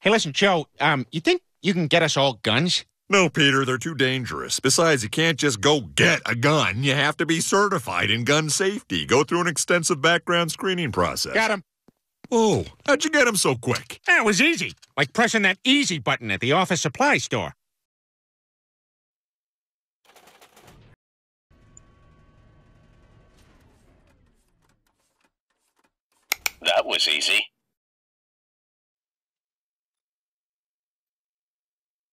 Hey, listen, Joe, um, you think you can get us all guns? No, Peter, they're too dangerous. Besides, you can't just go get a gun. You have to be certified in gun safety. Go through an extensive background screening process. Got him. Oh, how'd you get him so quick? That was easy. Like pressing that easy button at the office supply store. That was easy.